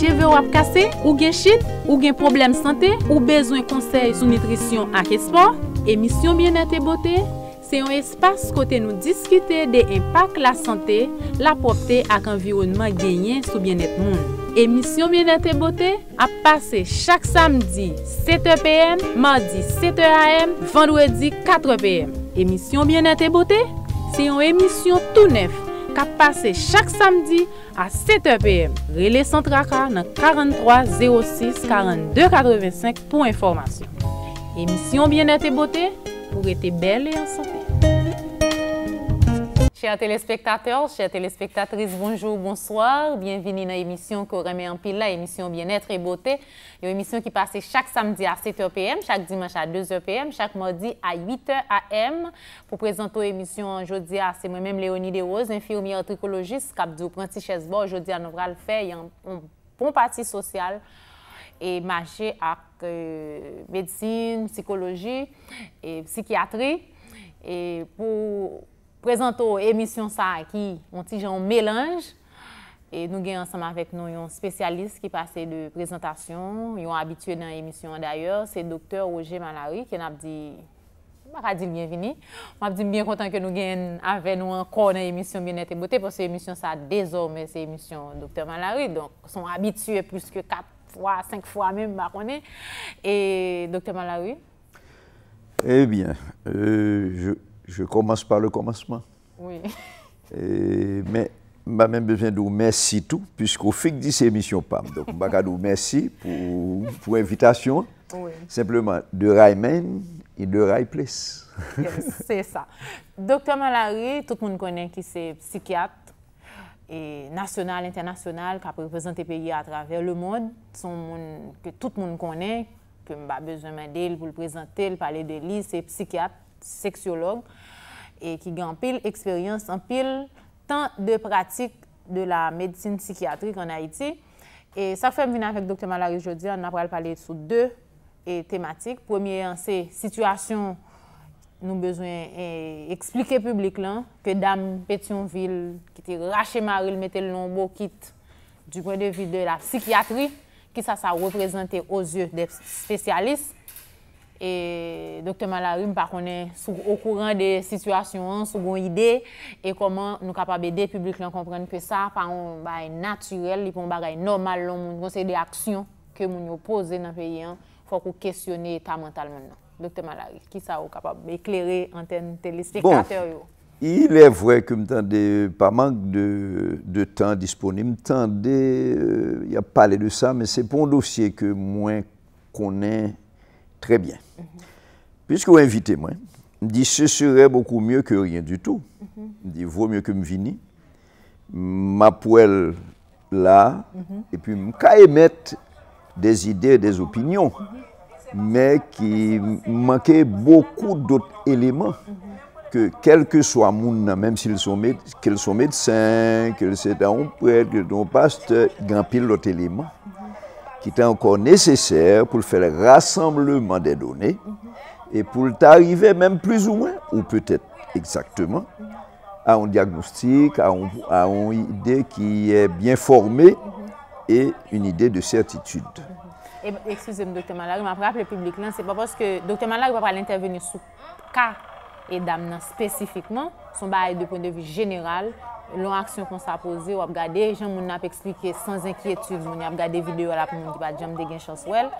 Cheve ou ap kase, ou gen chit, ou gen problem sante, ou bezon konsey sou nitrisyon ak espo. Emisyon Biennete Bote, se yon espas kote nou diskite de impak la sante, la popte ak environman genyen sou biennete moun. Emisyon Biennete Bote, ap pase chak samdi 7 pm, mardi 7 am, vendwedi 4 pm. Emisyon Biennete Bote, se yon emisyon tou nef. ka pase chak samdi a 7 pm. Rele sentra ka nan 4306 4285 pou informasyon. Emisyon Bien eté Bote pou rete bel et en santé. Chère téléspectateurs, chère téléspectatrices, bonjour, bonsoir. Bienvenue dans l'émission qu'on remet en pile, l'émission Bien-être et Beauté. L'émission qui passe chaque samedi à 7h PM, chaque dimanche à 2h PM, chaque mardi à 8h AM. Pour présenter l'émission, aujourd'hui, c'est moi-même Léonie Desroses, infirmière-trikologiste, cap d'Oprenti-Chesebourg. Aujourd'hui, on aura le fait, il y a un bon parti social et magique avec euh, médecine, psychologie et psychiatrie. Et pour... Prezento emisyon sa ki monti jan melange e nou gen ansam avek nou yon spesyalist ki pase de prezentasyon yon abitue nan emisyon d'ayor, se doktor Oje Malary ki nan ap di, baka di l'byenveni man ap di mbyen kontan ke nou gen ave nou ankon nan emisyon Mienete Bote, pwos se emisyon sa dezorme se emisyon doktor Malary donk son abitue plus ke kat fwa, senk fwa menm bakone e doktor Malary Ebyen, eh e... Euh, je commence par le commencement. Oui. mais m'a même besoin de vous merci tout, puisqu'au fait dit c'est émission PAM. Donc, je vous merci pour, l'invitation. Oui. Simplement, de Rayman et de Ray Place. c'est ça. Docteur Malari, tout le monde connaît qui c'est psychiatre et national, international, qui a représenté le pays à travers le monde. Son que tout le monde connaît, que je besoin d'elle pour le présenter, parler de lui, c'est psychiatre seksyolog e ki gen pil eksperyans, tan de pratik de la medsine psikyatrik an Haiti. E sa fèm vin an fèk Dr. Malary Jody an ap pral pale sou de tematik. Premier an se situasyon nou bezwen eksplike publik lan ke dam Petionville ki te rache maril mette l'onbo kit du point de vide la psikyatri ki sa sa reprezenté osye de spesyalist. Et Dr. Malary, m pa konen souk ou kouran de situasyon an, souk ou ide, e koman nou kapabe de publik lan kompren pou sa pa ou baye naturel, li pou m bagay normal, loun moun konsey de aksyon ke moun nou pose nan fe yon fok ou kestyone ta mental men nan. Dr. Malary, ki sa ou kapabe eklere an ten telistik kater yo? Bon, il e vwe koum tende pa mank de tan disponim, tende, euh, ya pale de sa, men se pon dosye ke mwen konen Très bien. Puisque vous invitez moi, je dis ce serait beaucoup mieux que rien du tout. Je vaut mieux que me vini. Ma poêle là, et puis je émettre des idées, des opinions, mais qui manquaient beaucoup d'autres éléments que quel que soit monde, même s'ils sont, méde sont médecins, qu'ils sont un prêtre, qu'ils sont un pasteur, il y pile d'autres éléments. ki te ankon nesesèr pou l fè rassembleman de donè e pou l t'arive mèm plus ou mwen, ou pwetèt exaktèman, a yon diagnostik, a yon ide ki yè byen formè e yon ide de sèrtitude. E, ekspuse m Dr. Malag, m aprap le publik lan, se pa poske Dr. Malag pa pral interveni sou ka edam nan spesifikman, son ba yon depon de vi jeneral, loun aksyon kon sa pose, wap gade, jen moun ap eksplike san zin kietu, moun ap gade videyo la pou moun ki pa di janm de gen chans wèl.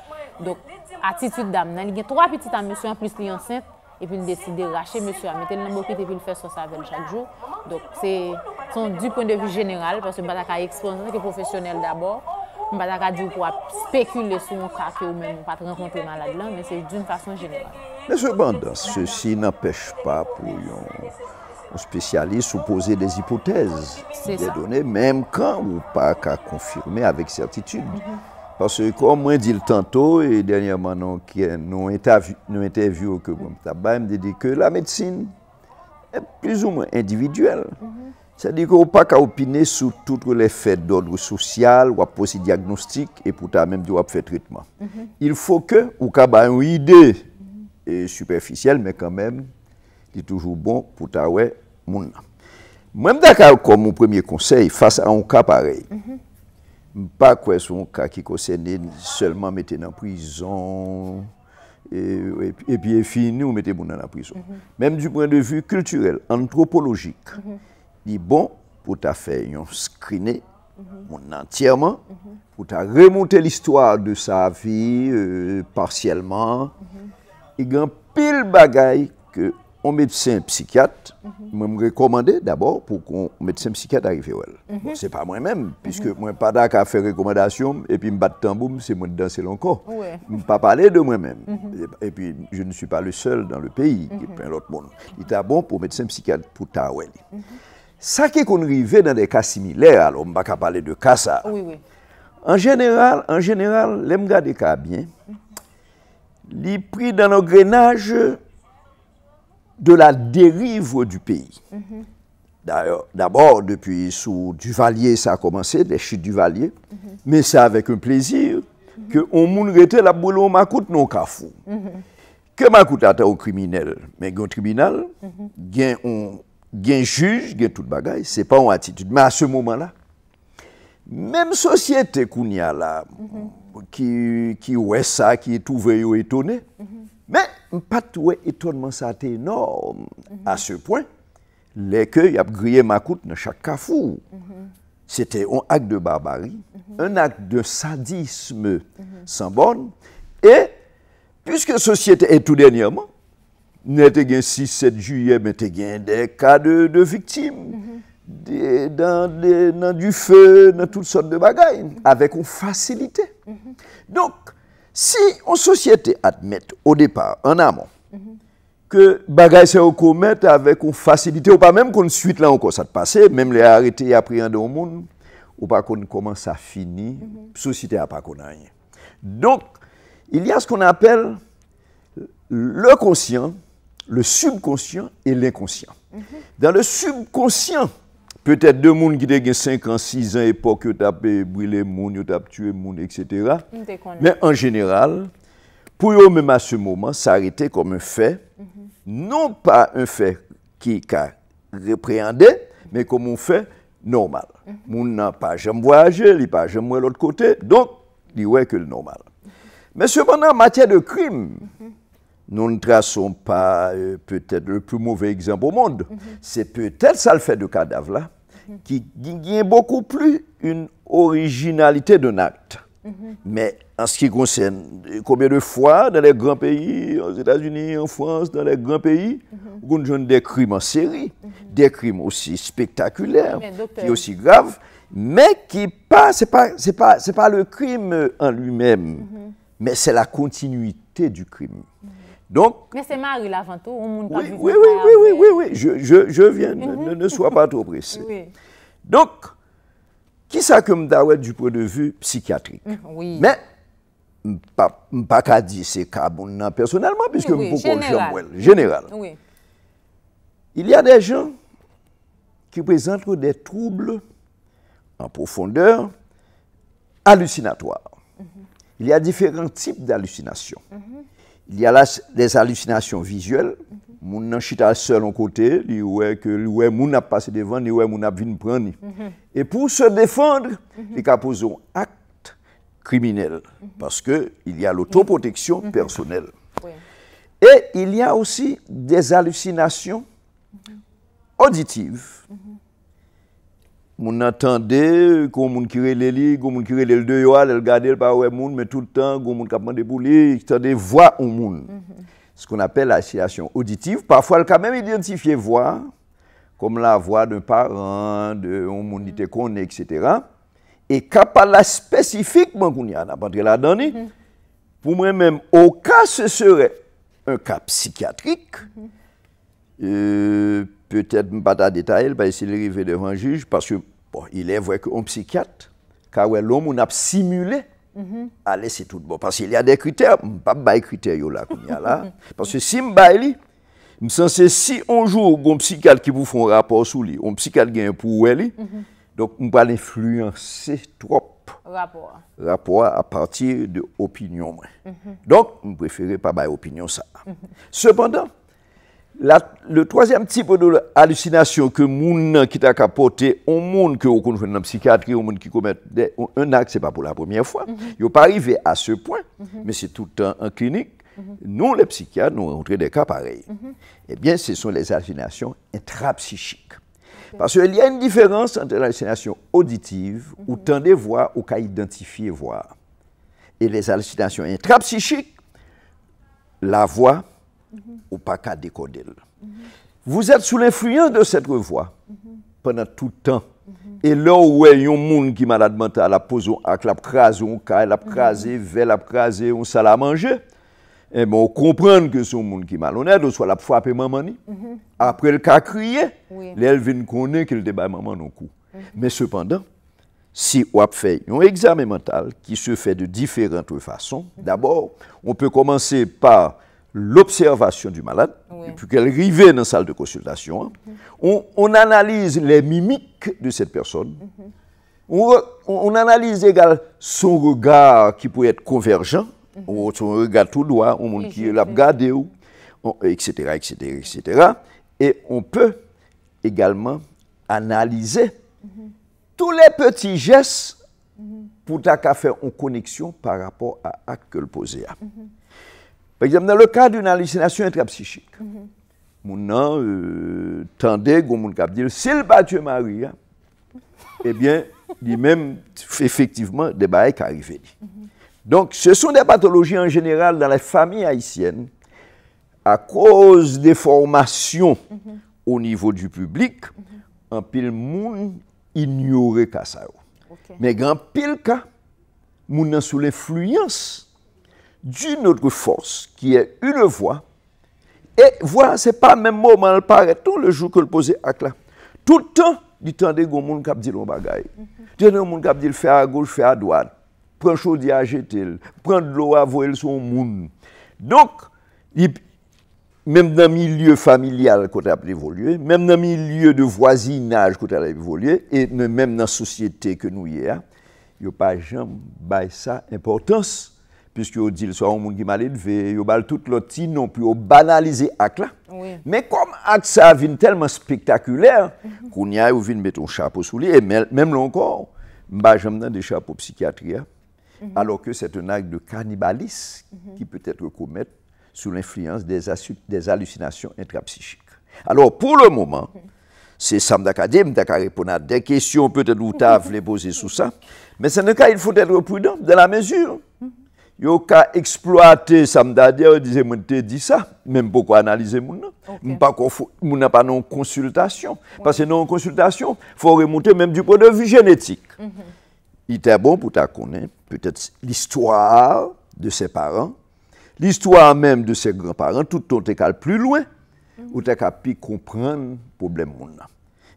Dok, atitude dam nan, li gen 3 piti ta monsyon, plus klien 5, epi l de ti derache, monsyon a mette l nan bopit, epi l fè so savel chadjou. Dok, se, son du poun de vi jeneral, porsi mbata ka eksponse, mwen ke profesyonel dabor, mbata ka di wap spekule sou moun frake ou men moun pat renkonte malade lan, men se doun fason jeneral. Mè se bandas, se si nan pech pa pou yon... spécialiste ou poser des hypothèses des données, même quand ou pas qu'à confirmer avec certitude. Mhm. Parce que comme moi dit le tantôt, et dernièrement nous, nous interview que dit que la médecine est plus ou moins individuelle. Mhm. C'est-à-dire qu'on pas qu'à opiner sur tous les faits d'ordre social, ou à poser diagnostic, et pourtant même dire faire traitement. Mhm. Il faut que, ou qu'à bah, une idée superficielle, mais quand même, c'est toujours bon pour ta ouais, moun nan. Mwen mdaka kon moun premye konsey, fasa an ka parey, mpa kwe sou an ka ki konsey ni, selman mette nan prizon, epi e, e, e fini, ou mette moun nan la prizon. Mwen mdupren de vu kulturel, antropologik, di bon, pou ta fe yon skrine, moun nan entyerman, pou ta remonte l'histoire de sa vi, euh, partiyelman, yon pil bagay ke On medsen psikyat, mwen mhm. bon, mhm. mwen rekomande d'abord pou kon medsen psikyat arive ou el. Mwen se pa mwen men, pwiske mwen pa da ka fe rekomandasyon, epi mwen bat tan boum, se mwen danse lanko. Mwen pa pale de mwen men. Epi, je ne sou pa mhm. le seul dan le peyi, epi l'ot moun. Ita bon pou medsen psikyat pou ta ou el. Sa ke kon rive nan de ka similè al, mwen baka pale de kasa. En genèral, en genèral, lem ga de ka bie, li pri dan an grenaj ou, de la derivre du peyi. D'ailleurs, d'abord, depuis sou Duvalier, sa a komansé, les chites Duvalier, men sa avek un plezir ke ou moun rete la boulon makout nou kafou. Ke makout ata ou kriminel, men gen kriminal, gen juge, gen tout bagay, se pa ou atitude. Men a se mouman la, menm sosyete koun ya la, ki ou esa, ki touve yo etone, menm, Men, m patwe etonman sa te enorm. A se point, leke y ap griye makout na chak kafou. Sete on ak de barbari, an ak de sadisme sanbon, e, piseke sosyete etou denyaman, nete gen 6-7 juye, mete gen de kade de viktim, nan du fe, nan tout sort de bagay, avek ou fasilite. Donk, Si une société admet au départ, en amont, que bagaille se commettent avec une facilité, ou pas même qu'on suite là encore ça te passer, même les arrêter et appréhender au monde, ou pas qu'on commence à finir, société n'a pas qu'on rien. Donc, il y a ce qu'on appelle le conscient, le subconscient et l'inconscient. Mhm. Dans le subconscient, Pe tèt mm-hmm. non mm-hmm. de moun gide gen 5 an, 6 an, epok yo tape brile moun, yo tape tue moun, etc. Men en general, pou yo mèm a se mouman, sa rete kom un fè, non pa un fè ki ka repreande, men kom un fè normal. Moun nan pa jèm voyaje, li pa jèm wè l'ot kote, donk, li wè ke l'normal. Men seman nan matèr de krim, mm-hmm. nous ne traçons pas euh, peut-être le plus mauvais exemple au monde. Mhm. C'est peut-être ça le fait de cadavre là, mhm. qui gagne beaucoup plus une originalité d'un acte. Mhm. Mais en ce qui concerne euh, combien de fois dans les grands pays, aux États-Unis, en France, dans les grands pays, on a des crimes en série, des crimes aussi spectaculaires, qui aussi graves, mais qui pas, c'est pas, pas, le crime en lui-même, mais c'est la continuité du crime. Donc, Mais c'est Marie là avant tout, on oui, oui, oui, oui, oui, oui, oui, je, je, je viens, ne, mhm. sois pas trop pressé. Donc, qui ça que me du point de vue psychiatrique? Mhm, oui. Mais, pas qu'à dire c'est cas personnellement, puisque oui, beaucoup général. général. Oui. Il y a des gens qui présentent des troubles en profondeur hallucinatoires. Mhm. Il y a différents types d'hallucinations il y a là des hallucinations visuelles. Mon chita seul en côté, il que mon a passé devant, ouais mon a prendre. Et pour se défendre, il a posé un acte criminel parce que il y a l'autoprotection personnelle. Et il y a aussi des hallucinations auditives. moun n'attendè, kou moun kire lè li, kou moun kire lè l'de yò, lè l'gade l'pa wè moun, mè tout l'tan, kou moun kap mwande pou li, kou moun kire lè l'de yò, lè l'gade l'pa wè moun, s'koun apè l'associasyon auditif, pafwa l'ka mèm identifiye vwa, koum la vwa d'un paran, d'un moun n'ite konè, etc., e kapal la spesifikman koun yon apantre la dani, pou mwen mèm, ou ka se sère un kap psikyatrik, e... petèd m bata detayel, bay se li rive devan juj, paske, bo, ilè vweke on psikyat, kawè l'om ou nap simule, ale se tout bo, paske il y a de kriter, m pap bay kriter yo la kounya la, paske si m bay li, m sensè si onjou goun psikyat ki pou foun rapor sou li, on psikyat gen pou wè li, mhm. donk m ban enfluensè trop, rapor, rapor a patir de opinyon mwen. Mhm. Donk, m preferè pa bay opinyon sa. Sepantan, mhm. le troisième type d'hallucination hallucination que moun qui t'a capoté, au monde que vous connaissez dans psychiatrie, au monde qui commet un acte, n'est pas pour la première fois. Mhm. il -hmm. pas arrivé à ce point, mhm. mais c'est tout le temps en clinique. Mhm. Nous, les psychiatres, nous rencontrons des cas pareils. Eh bien, ce sont les hallucinations intrapsychiques. Parce qu'il y a une différence entre l'hallucination auditive, où de voix, ou qu'à identifier voix, et les hallucinations intrapsychiques, la voix, Ou pa ka dekode el. Vous êtes sous l'influen de cette revoix pendant tout le temps. Et là où il y a un monde qui malade mental a posé un ak, l'a prasé, ou ka l'a prasé, ou sa l'a manjé, et eh ben on comprend que son monde qui malade mental ou sa l'a fapé maman ni, apre l'a kakrié, l'elle vienne konner que le débat maman non kou. Mais cependant, si ou ap faye un examen mental qui se faye de diferentes façons, d'abord, on peut commencer par l'observation du malade, depuis qu'elle arrivait dans la salle de consultation, hein, mhm. on, analyse les mimiques de cette personne, mhm. on, analyse également son regard qui peut être convergent, mhm. son regard tout droit, au monde qui l'a regardé, etc., etc., etc. Et on peut également analyser tous les petits gestes pour faire une connexion par rapport à l'acte que le poser. Par exemple, dans le cas d'une hallucination intra-psychique, mhm. moun nan euh, tendez goun moun kapdil, s'il batu maria, mhm. eh bien, di men, efektiveman, debay kariveni. Mhm. Donc, se son de patologie en general dans la famille haïtienne, a cause de formation au niveau du public, en pile moun ignoré kasa ou. Mais gant pile ka, moun nan sou l'influence d'une outre force, ki e une vwa, e vwa se pa mem mouman l'pareton le joun ke l'poze ak la. Tout an, li tan de goun moun kap di l'on bagay, tan de moun kap di l'fe a goul, fe a doan, pran chou di a jetel, pran d'lou avou el sou moun. Donk, mèm nan mi lye familial kout ap devolye, mèm nan mi lye de voisinaj kout ap devolye, e mèm nan sosyete ke nou ye a, yo pa jen bay sa importans, puisque vous dites, soit un monde qui mal élevé, vous avez tout l'autre non plus vous banaliser l'acte là. Mais comme l'acte ça vient tellement spectaculaire, mhm. qu'on y a, vous vient mettre un chapeau sous lui, et même encore, bah, j'aime dans des chapeaux psychiatriques, hein. mhm. alors que c'est un acte de cannibalisme mhm. qui peut être commis sous l'influence des, des, hallucinations intrapsychiques. Alors, pour le moment, c'est Sam Dakadim qui répondre à des questions peut-être ou vous voulez sous ça. Mais c'est le cas, il faut être prudent dans la mesure a pas exploiter ça me dire disait dit ça même pourquoi analyser mon okay. pas pas non consultation parce que non consultation faut remonter même du point de vue génétique mhm. il était bon pour ta connaître peut-être l'histoire de ses parents l'histoire même de ses grands-parents tout le temps plus loin pour mhm. ou le problème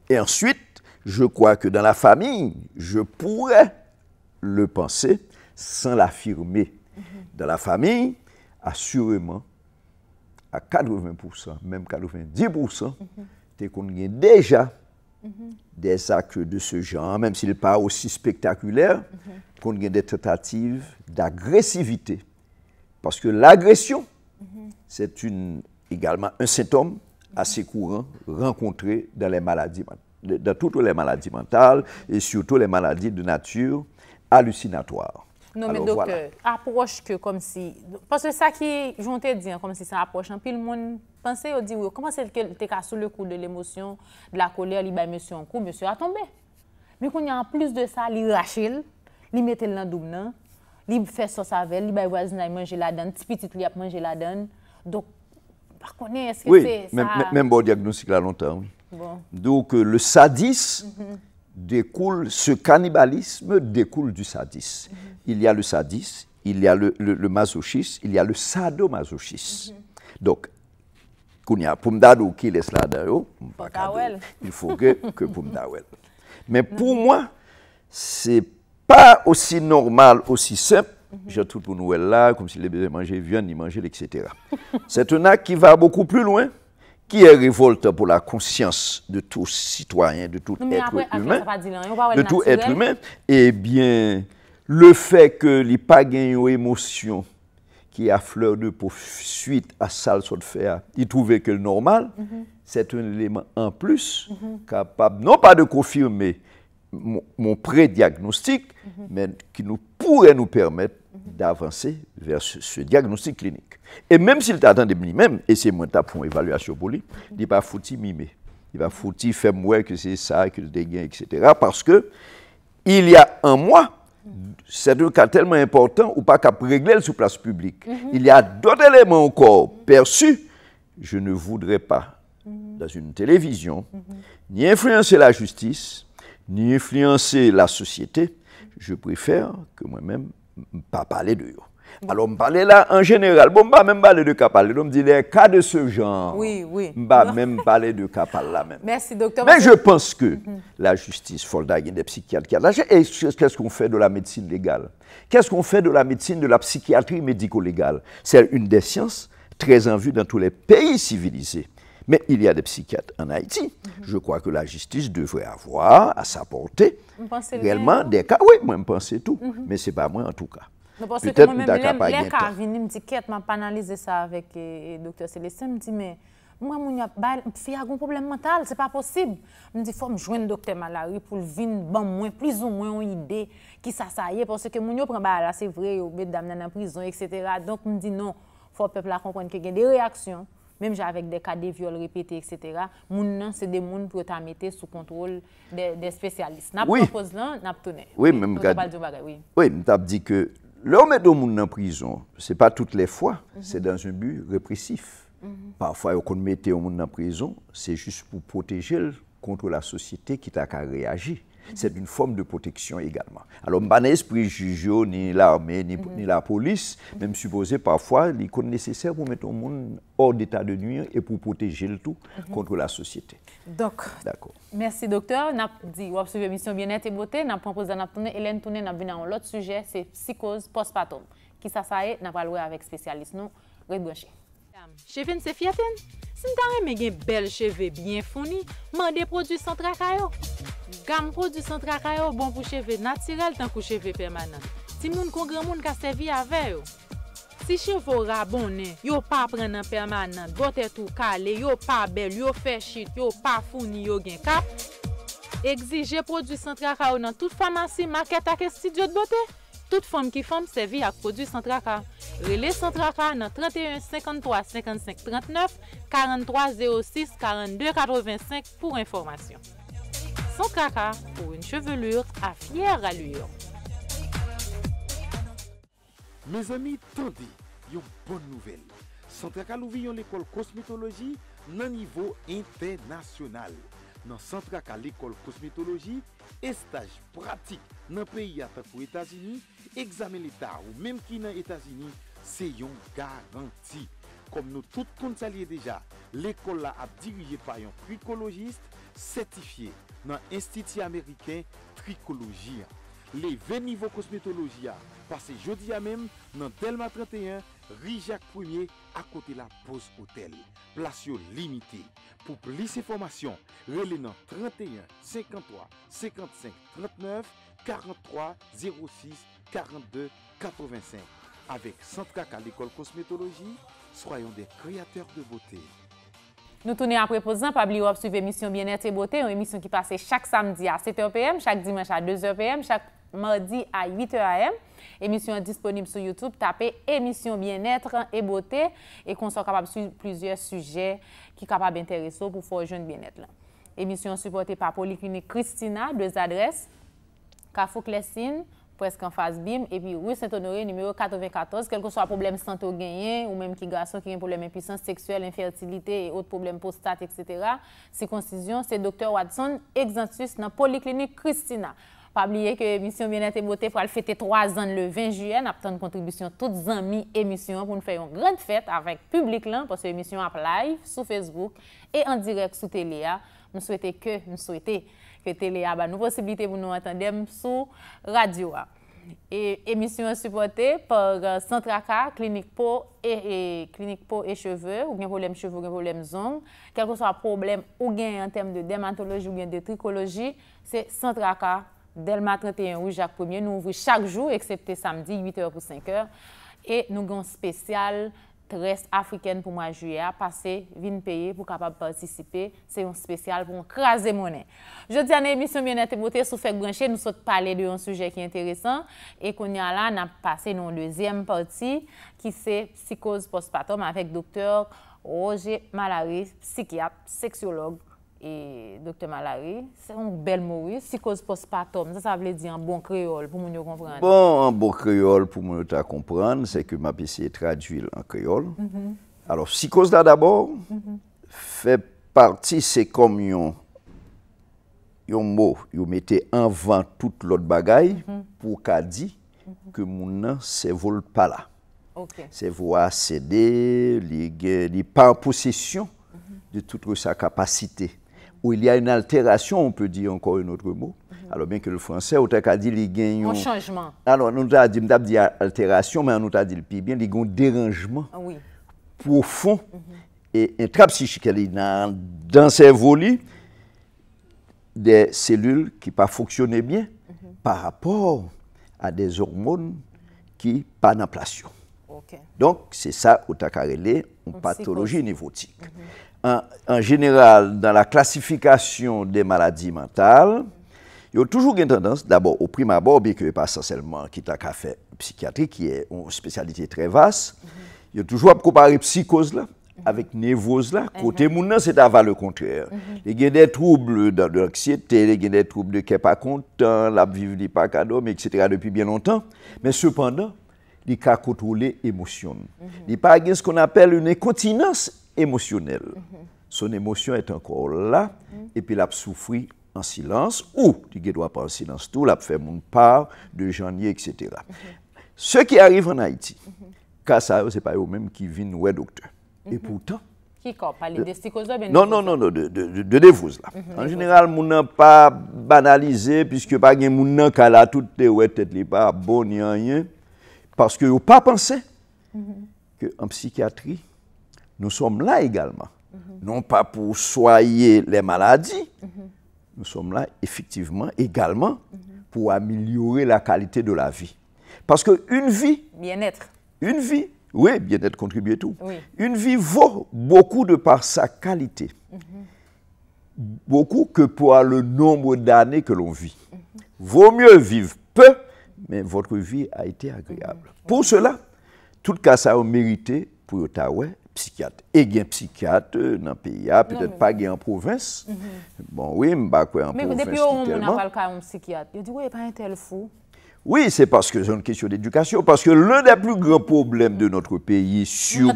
et ensuite je crois que dans la famille je pourrais le penser sans l'affirmer Mm-hmm. Dans la famille, assurément, à 80%, même 90%, tu connais déjà mm-hmm. des actes de ce genre, même s'il n'est pas aussi spectaculaire, mm-hmm. qu'on des tentatives d'agressivité. Parce que l'agression, c'est également un symptôme assez courant rencontré dans les maladies dans toutes les maladies mentales et surtout les maladies de nature hallucinatoire. Non, mais donc, euh, approche que comme si... Parce que ça qui, je ai dit, comme si ça approche un peu le monde pensait, dit, comment c'est que tu es sous le coup de l'émotion, de la colère, il monsieur en coup, monsieur a tombé. Mais qu'on y a en plus de ça, il rachèle, il mettait le double, il fait sauce avec, il bat voisin à manger la donne, petit petit lui a mangé la donne. Donc, par contre, est-ce que Oui, même bon diagnostic là longtemps, Donc, euh, le sadisme... Mm-hmm découle, ce cannibalisme découle du sadisme. Mhm. Il y a le sadisme, il y a le, le, masochisme, il y a le sadomasochisme. Mhm. Donc, pour me qui laisse là il faut que, que pour Mais mhm. pour moi, c'est pas aussi normal, aussi simple. J'ai tout pour Noël là, comme si les bébés mangeaient viande, ils mangeaient, etc. c'est un acte qui va beaucoup plus loin qui est révolte pour la conscience de tout citoyen, de tout être humain, hein, de tout être humain, eh bien, le fait que les pas émotions émotion qui affleurent fleur de peau suite à ça, le faire, il trouvait que le normal, mm-hmm. c'est un élément en plus mm-hmm. capable, non pas de confirmer mon, pré-diagnostic, mm-hmm. mais qui nous pourrait nous permettre d'avancer vers ce diagnostic clinique. Et même s'il t'attendait de lui-même, et c'est moi qui fais une évaluation pour lui, il n'est pas bah, foutu mimer. Il va foutu faire moi que c'est ça, que le dégain, etc. Parce que il y a un mois, c'est un cas tellement important ou pas qu'à régler sous place publique. Mhm. Il y a d'autres éléments encore perçus. Je ne voudrais pas, mhm. dans une télévision, mhm. ni influencer la justice, ni influencer la société. Je préfère que moi-même, ne pas parler de eux. Alors, je parle là en général. Bon, je même parler de Kapal. On me dit les cas de ce genre. Oui, oui. On ne même parler de par là même. Merci, docteur. Mais je pense que mhm. la justice, Folda, il y a des psychiatres qu'est-ce qu'on fait de la médecine légale Qu'est-ce qu'on fait de la médecine, de la psychiatrie médico-légale C'est une des sciences très en vue dans tous les pays civilisés. Mais il y a des psychiatres en Haïti. Mhm. Je crois que la justice devrait avoir à sa portée réellement des cas. Oui, moi, je pense tout. Mhm. Mais ce n'est pas moi, en tout cas. Pou se ke mwen men, lè ka vin, mwen panalize sa vek Dr. Célestin, mwen di, mwen mwen mwen ap bal, mwen fi agon problem mental, se pa posib, mwen di, fò mwen jwenn Dr. Malary pou vin ban mwen, pliz ou mwen yon ide ki sa saye, pou se ke mwen mwen preman, ala se vre, yon bet damnen an prison, etc. Donk mwen di, non, fò pep la kon kon ke gen de reaksyon, men mwen javek de kade, vyole repete, etc. Mwen nan se de moun pou te amete sou kontrol de spesyalist. Nap propose lan, nap tounen. Mwen ap di ke L'homme met monde en prison, ce n'est pas toutes les fois, mhm. c'est dans un but répressif. Mhm. Parfois, quand Parfois, on met au monde en prison, c'est juste pour protéger contre la société qui t'a qu'à réagir. Mm-hmm. C'est une forme de protection également. Alors, je pas esprit jugeant ni l'armée, mm-hmm. ni, la police, même supposé parfois, l'icône nécessaire pour mettre au monde hors d'état de nuire et pour protéger le tout mm-hmm. contre la société. Donc, D'accord. merci docteur. On a dit, vous suivi Mission Bien-être et Beauté. On a proposé, d'en tourné, Hélène tourné, on a un autre sujet, c'est psychose post postpartum. Qui ça, ça est, on a parlé avec spécialiste, nous, rebranché. Cheven se fiaten? Sin tarè me gen bel cheve byen founi, mande prodwis antra kayo? Gam prodwis antra kayo bon pou cheve natirel tan kou cheve permanen. Si moun kongre moun ka sevi avè yo. Si chevo rabonnen, yo pa prenen permanen, gote tou kale, yo pa bel, yo fechit, yo pa founi, yo gen kap, egzije prodwis antra kayo nan tout famansi, market ake stidyo de bote? Toute fom ki fom sevi ak produ Santraka. Rile Santraka nan 31 53 55 39, 43 06 42 85 pou informasyon. Santraka pou yon chevelur a fyer aluyon. Me zami, tande yon bon nouvel. Santraka louvi yon ekol kosmetologi nan nivou entenasyonal. Nan Santraka l'ekol kosmetologi, estaj pratik nan peyi atakou Etatini, examen l'Etat ou menm ki nan Etasini se yon garanti. Kom nou tout kon salye deja, l'ekol la ap dirije pa yon prikologist, sertifiye nan Institut Ameriken Trikologien. Le venivok kosmetologi ya, pase jodi ya menm nan Telma 31, Rijak 1er, akote la Post Hotel, Plasyon Limite. Po plise formasyon, rele nan 31, 53, 55, 39, 43 06 42 85. Avec Centrac à l'école cosmétologie, soyons des créateurs de beauté. Nous tournons après présent, Pabli Wap suivez l'émission Bien-être et Beauté, une émission qui passe chaque samedi à 7h PM, chaque dimanche à 2h PM, chaque mardi à 8h AM. Émission disponible sur YouTube, tapez émission Bien-être et Beauté et qu'on soit capable de suivre plusieurs sujets qui sont capables d'intéresser pour faire jeune bien-être. Émission supportée par Polyclinique Christina, deux adresses, ka fok lesine, presk an fase bim, epi wè sè tonore numéro 94, kel kon sò a problem santo genye, ou mèm ki gason ki gen problem episans, seksuel, infertilite, e ot problem postat, etc. Se koncizyon, se Dr. Watson, egzantus nan Poliklinik Kristina. Pa abliye ke emisyon Mienete Bote pral fète 3 an le 20 juen, ap ton kontribisyon tout zanmi emisyon pou nou fèyon gred fète avèk publik lan pou se emisyon ap live sou Facebook e an direk sou telea. Nou souwete ke nou souwete Fetele ya ba nou posibilite pou nou atendem sou radio a. E emisyon supporte por Santra Ka, klinik pou e cheveu, ou gen pou lem cheveu, ou gen pou lem zon. Kel kon sa problem ou gen en tem de dermatoloji ou gen de trikoloji, se Santra Ka, Delma 31 ou Jacques 1er nou ouvri chak jou, eksepte samdi 8 ou 5 er, e nou gen spesyal Santra. Reste africaine pour moi juillet, passer, vin payer pour capable participer. C'est un spécial pour craser monnaie. Je dis à l'émission Bien et Beauté sous fait Branché, nous sommes parler d'un sujet qui est intéressant. Et qu'on y a là, on passé dans deuxième partie qui c'est psychose post-partum avec docteur Roger Malari, psychiatre, sexologue. E Dr. Malary, se yon bel mori, psikos pospatom, sa sa vle di an bon kreol pou moun yo kompran. Bon, an bon kreol pou moun yo ta kompran, se ke m apese tradwil an kreol. Mm-hmm. Alor, psikos la dabor, mm-hmm. fe parti se kom yon, yon mor, yon mette anvan tout lot bagay pou ka di ke moun nan se vol pala. Se vo a sede, li pa en posesyon mm-hmm. de tout ou sa kapasite. où il y a une altération, on peut dire encore un autre mot. Alors bien que le français, on a dit y a... Un changement. Alors, on a dit, dit altération, mais on a dit le bien, les dérangement ah oui. profond mm -hmm. et intrapsychique. Dans, ces volies des cellules qui pas bien par rapport à des hormones qui pas en place. Donc, c'est ça, on t'a une pathologie névrotique. Mhm en, général, dans la classification des maladies mentales, il y a toujours une tendance, d'abord, au prime abord, bien que pas essentiellement qui t'a café psychiatrique qui est une spécialité très vaste, il y a toujours à comparer psychose là, avec névrose là, mhm. côté mm c'est avant le contraire. Mhm. Il y a des troubles d'anxiété, l'anxiété, il y a des troubles de qui pas content, la vivre n'est pas cadeau, etc. depuis bien longtemps. Mais cependant, il y a contrôler l'émotion. Mhm. Il n'y a pas ce qu'on appelle une incontinence emosyonel. Mhm. Son emosyon mhm. et ankor la, epi lap soufri an silans, ou, di ge dwa pa an silans tou, lap fe moun par, de janye, etc. Se ki arrive an Haiti, kasa yo se pa yo menm ki vin we dokter. E poutan... Kiko, pali de stikosobe? Non, non, non, de devouz mhm. la. An general, moun nan pa banalize, piske pa gen moun nan kala toute we tet li pa, bo, nyan, nyan, paske yo pa panse ke an psikatri, nous sommes là également. Non pas pour soigner les maladies, nous sommes là effectivement également pour améliorer la qualité de la vie. Parce que une vie... Bien-être. Une vie, oui, bien-être contribue tout. Une vie vaut beaucoup de par sa qualité. Beaucoup que par le nombre d'années que l'on vit. Vaut mieux vivre peu, mais votre vie a été agréable. Mhm. Pour cela, tout cas, ça a mérité pour Ottawa psychiatre et bien psychiatre dans le a, peut-être pas en province. Mhm. Bon, oui, bah, quoi, en province Depuis, telman. Mè a parlé psychiatre. psychiatre, dit, psychiatre, il n'y a pas un tel fou. Oui, c'est parce que c'est une question d'éducation. Parce que l'un des plus grands problèmes de notre pays, sur...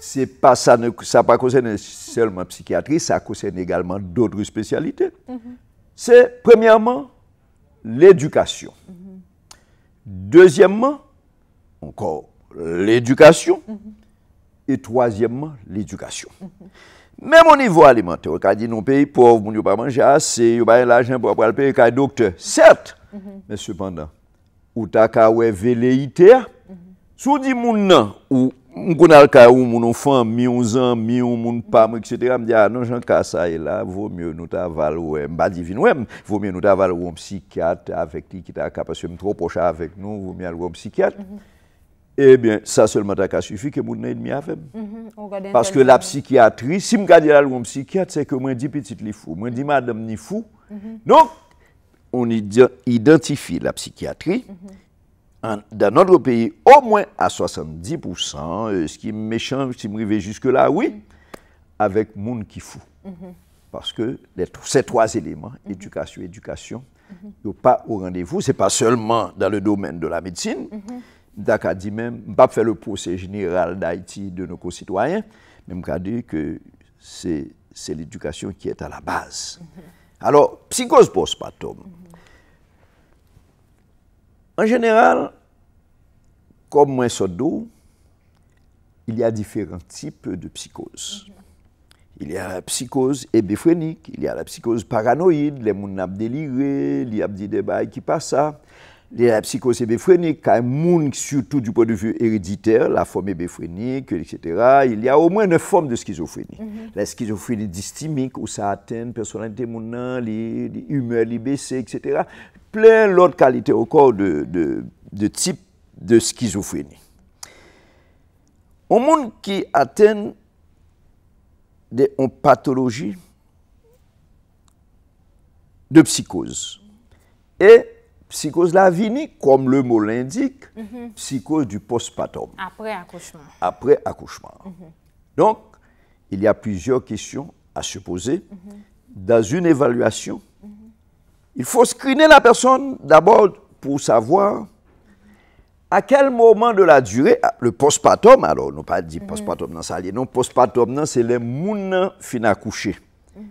c'est pas ça, ne, ça pas seulement seulement psychiatrie, ça concerne également d'autres spécialités. Mhm. C'est premièrement l'éducation. Mhm. Deuxièmement, encore l'éducation. Et troasyemman, l'edukasyon. Memo nivou alimante, wakay di nou pey pov, moun yo pa manje ase, yo bayan la jen pou apal pey, kaj dokte, set, men sepandan, ou ta ka we vele ite, sou di moun nan, ou moun konal ka ou moun oufan, mi ou zan, mi ou moun pam, etc., m diya, nan jan kasa e la, vou mye nou ta val ou mba divin wem, vou mye nou ta val ou mpsikyat, avek ti ki ta kapasyon mtro pocha avek nou, vou mye alou mpsikyat, eh bien, ça seulement a suffi que mon à fait. Mhm, Parce que la psychiatrie, si je regarde la loi psychiatre, c'est que je dis li fou, je dis madame ni fou. Mhm. Donc, on identifie la psychiatrie mhm. dans notre pays au moins à 70%, euh, ce qui est méchant, si me jusque-là, oui, avec monde qui fou. Parce que ces trois éléments, éducation, éducation, pas au rendez-vous, ce n'est pas seulement dans le domaine de la médecine. D'accord, dit même, pas faire le procès général d'Haïti de nos concitoyens, mais je dit que c'est l'éducation qui est à la base. Alors, psychose postpartum. En général, comme moi, il y a différents types de psychoses. Il y a la psychose ébphénique, il y a la psychose paranoïde, les gens délirés, il y a des débats qui passent ça la psychose hébéphrénique, car monde, surtout du point de vue héréditaire, la forme hébéphrénique, etc., il y a au moins une forme de schizophrénie. Mhm. La schizophrénie dysthymique, où ça atteint personnalité, les, humeurs, les etc. Plein d'autres qualités encore de, de, de type de schizophrénie. Au monde qui atteint des pathologies de psychose. Et psychose la comme le mot l'indique, mhm. psychose du postpartum. Après accouchement. Après accouchement. Mhm. Donc, il y a plusieurs questions à se poser. Mhm. Dans une évaluation, il faut screener la personne d'abord pour savoir à quel moment de la durée, ah, le postpartum, alors, non pas dit postpartum dans sa non, postpartum, c'est les mounes fin accouché.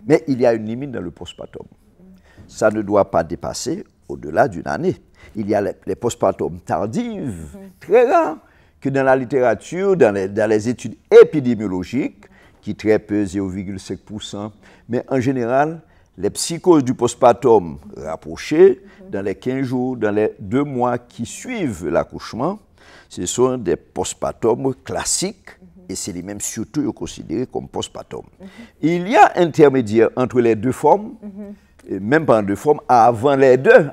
Mais il y a une limite dans le postpartum. Ça ne doit pas dépasser au-delà d'une année. Il y a les, postpartum tardives, très rares, que dans la littérature, dans les, études épidémiologiques, qui très peu, 0,5%, mais en général, les psychoses du postpartum rapprochées, dans les 15 jours, dans les deux mois qui suivent l'accouchement, ce sont des postpartum classiques et c'est les mêmes surtout considérés comme postpartum. Il y a intermédiaire entre les deux formes, même pas en deux formes, avant les deux,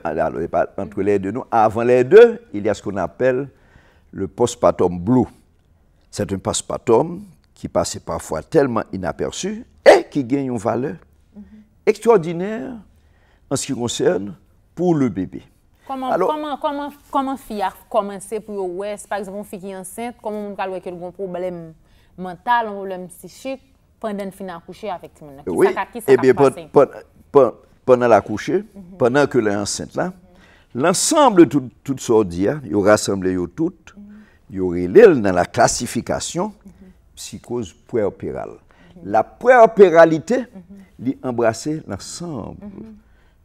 entre les deux, avant les deux, il y a ce qu'on appelle le postpartum blue. C'est un postpartum qui passait parfois tellement inaperçu et qui gagne une valeur mhm. extraordinaire en ce qui concerne pour le bébé. Comment, Alors, comment, comment, comment fille a commencé pour ouest par exemple, une fille qui est enceinte, comment on a eu un problème mental, un problème psychique pendant une à coucher avec tout le oui, ça, qui ça et eh pendant l'accoucher, pendant que enceinte là, l'ensemble de toutes sortes il ils ils rassemblé toutes, ils relèvent dans la classification psychose préopérale. La préopéralité, dit embrasser l'ensemble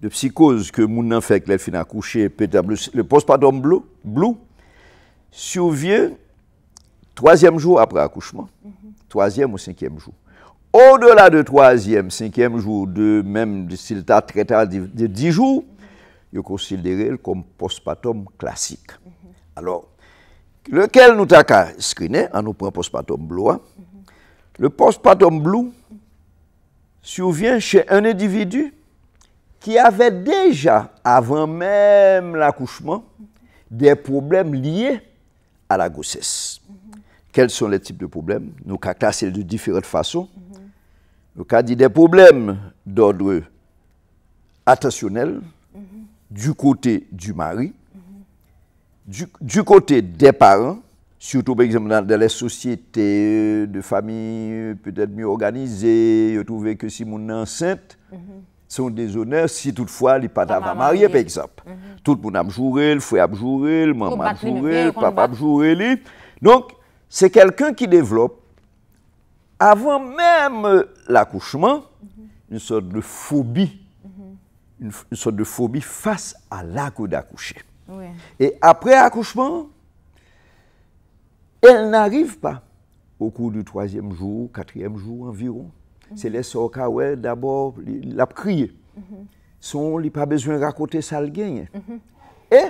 de psychoses que moun fait fait avec fin accoucher, le le postpartum blue, vieux survient troisième jour après accouchement, troisième ou cinquième jour. Au-delà du troisième, cinquième jour, de même s'il t'a très tard de dix jours, est considéré comme postpartum classique. Mm-hmm. Alors, lequel nous t'a screené, on nous prend postpartum bleu. Hein? Mm-hmm. Le postpartum bleu survient chez un individu qui avait déjà, avant même l'accouchement, des problèmes liés à la grossesse. Mm-hmm. Quels sont les types de problèmes Nous classons de différentes façons il y dit des problèmes d'ordre attentionnel du côté du mari, du, côté des parents, surtout par exemple dans, les sociétés de famille peut-être mieux organisées, je trouvais que si mon enceinte, c'est un déshonneur. si toutefois il pas d'avant marié par exemple. Mhm. Tout le monde a joué, le frère a joué, le maman a joué, le papa a joué. Donc c'est quelqu'un qui développe avant même l'accouchement, mhm. une sorte de phobie, mhm. une, sorte de phobie face à l'acte d'accoucher. Et après accouchement, elle n'arrive pas au cours du troisième jour, quatrième jour environ. Mhm. C'est les sorts d'abord, l'a crié. Il n'y Son, pas besoin de raconter ça, le gagne. Et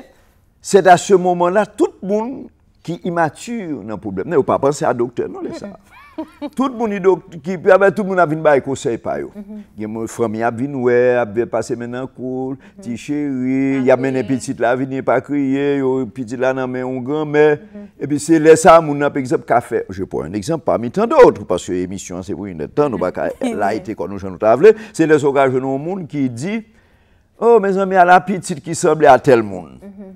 c'est à ce moment-là, tout le monde qui immature dans problème. Ne pas penser à docteur, non, les Tout mouni do, ki apve tout moun avin ba ekosey pa yo. Gen mou fran mi apvin we, apve pase men an koul, ti cheri, mm-hmm. yamen epitit la vinipa kriye, yo epitit la nan men yon gran me, mm-hmm. epi se lesa moun ap exemple ka fe. Je pou an exemple pa mi tan d'otre, paske emisyon se vou yon de tan, nou baka la ite kon nou jen nou ta avle, se leso kaj nou moun ki di, oh men zan mi al apitit ki sable a tel moun. Mm-hmm.